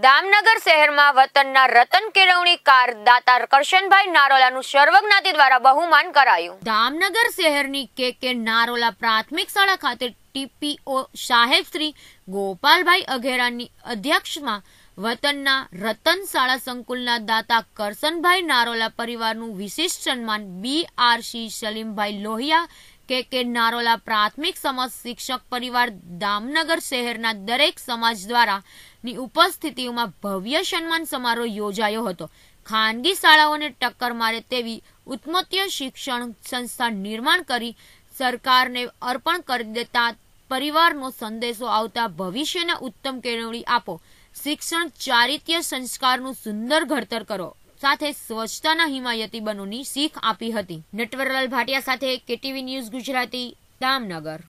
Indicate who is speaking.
Speaker 1: દામનગર શહેરમાં વતનના રતન કેળવણી કાર દાતા કરશનભાઈ નારોલાનું સર્વજ્ઞાતિ દ્વારા બહુમાન કરાયું દામનગર શહેરની કે કે નારોલા પ્રાથમિક શાળા ખાતે ટીપીઓ સાહેબ શ્રી ગોપાલભાઈ અઘેરાની અધ્યક્ષમાં વતનના રતન શાળા સંકુલના દાતા કરસનભાઈ નારોલા પરિવારનું વિશેષ સન્માન B R C Salimbhai Lohiya K K Narola પ્રાથમિક સમાજ શિક્ષક પરિવાર દામનગર શહેરના દરેક સમાજ દ્વારા ની ઉપસ્થિતિમાં ભવ્ય સન્માન સમારોહ યોજાયો હતો ખાનગી શાળાઓને ટક્કર મારે તેવી ઉત્મત્ય શિક્ષણ સંસ્થા નિર્માણ કરી સરકારને અર્પણ કરી દેતા પરિવારનો સંદેશો આવતા ભવિષ્યને ઉત્તમ કેળવણી આપો શિક્ષણ ચારિત્ય સંસ્કારનું સુંદર ઘડતર કરો સાથે સ્વચ્છતાના હિમાયતી બનોની શીખ આપી હતી નટવરલાલ ભાટિયા સાથે કેટીવી ન્યૂઝ ગુજરાતી દામનગર